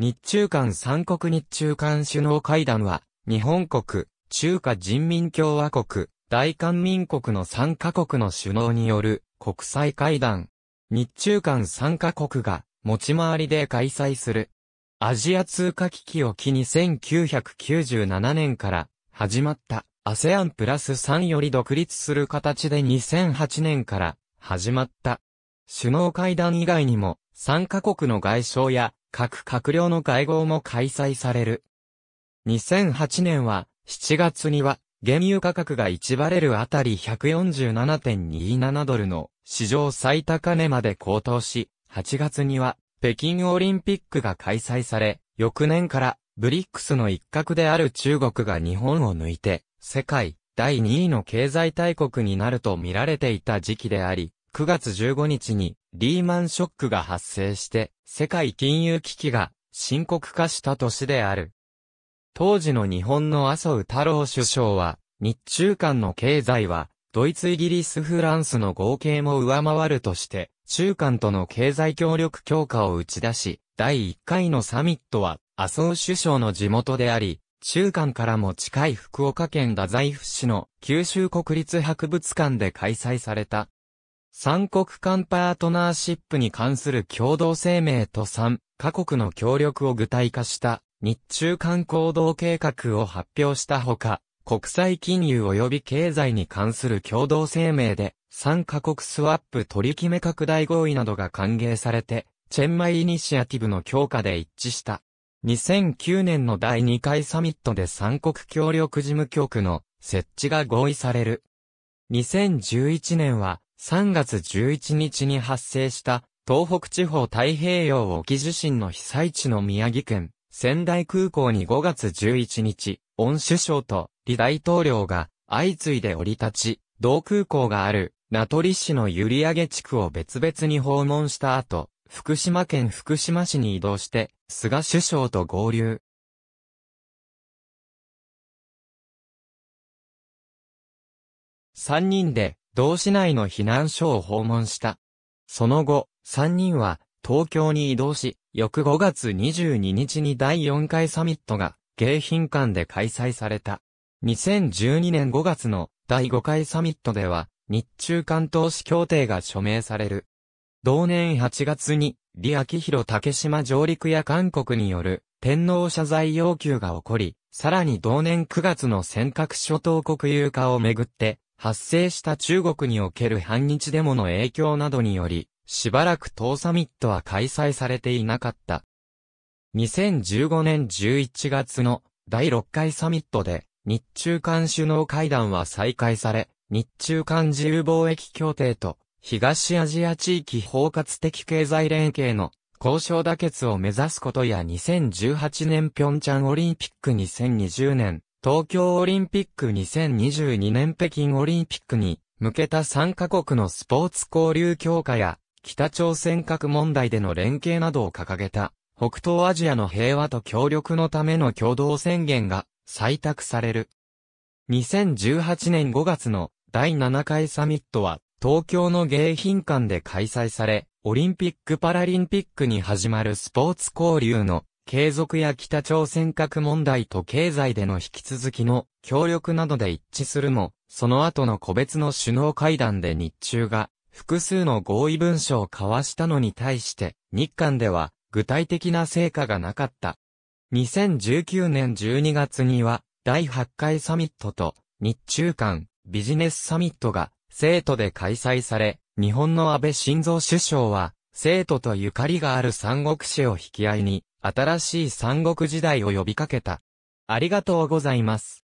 日中間三国日中間首脳会談は、日本国、中華人民共和国、大韓民国の三カ国の首脳による国際会談。日中間三カ国が持ち回りで開催する。アジア通貨危機を機に1997年から始まった ASEAN プラス3より独立する形で2008年から始まった。首脳会談以外にも3カ国の外相や各閣僚の会合も開催される。2008年は、7月には、原油価格が1バレルあたり147.27ドルの史上最高値まで高騰し、8月には北京オリンピックが開催され、翌年からブリックスの一角である中国が日本を抜いて世界第2位の経済大国になると見られていた時期であり、9月15日にリーマンショックが発生して世界金融危機が深刻化した年である。当時の日本の麻生太郎首相は日中間の経済はドイツイギリスフランスの合計も上回るとして中間との経済協力強化を打ち出し第1回のサミットは麻生首相の地元であり、中間からも近い福岡県太宰府市の九州国立博物館で開催された。三国間パートナーシップに関する共同声明と三、カ国の協力を具体化した日中間行動計画を発表したほか、国際金融及び経済に関する共同声明で、三カ国スワップ取り決め拡大合意などが歓迎されて、チェンマイイニシアティブの強化で一致した。2009年の第2回サミットで三国協力事務局の設置が合意される。2011年は3月11日に発生した東北地方太平洋沖地震の被災地の宮城県仙台空港に5月11日、恩首相と李大統領が相次いで降り立ち、同空港がある名取市の閖上地区を別々に訪問した後、福島県福島市に移動して、菅首相と合流。3人で同市内の避難所を訪問した。その後、3人は東京に移動し、翌5月22日に第4回サミットが迎賓館で開催された。2012年5月の第5回サミットでは、日中間投資協定が署名される。同年8月に、李明弘竹島上陸や韓国による天皇謝罪要求が起こり、さらに同年9月の尖閣諸島国有化をめぐって、発生した中国における反日デモの影響などにより、しばらく党サミットは開催されていなかった。2015年11月の第6回サミットで、日中間首脳会談は再開され、日中間自由貿易協定と、東アジア地域包括的経済連携の交渉妥結を目指すことや2018年平昌オリンピック2020年東京オリンピック2022年北京オリンピックに向けた参加国のスポーツ交流強化や北朝鮮核問題での連携などを掲げた北東アジアの平和と協力のための共同宣言が採択される。2018年5月の第7回サミットは東京の迎賓館で開催され、オリンピック・パラリンピックに始まるスポーツ交流の継続や北朝鮮核問題と経済での引き続きの協力などで一致するも、その後の個別の首脳会談で日中が複数の合意文書を交わしたのに対して日韓では具体的な成果がなかった。2019年12月には第8回サミットと日中間ビジネスサミットが生徒で開催され、日本の安倍晋三首相は生徒とゆかりがある三国志を引き合いに、新しい三国時代を呼びかけた。ありがとうございます。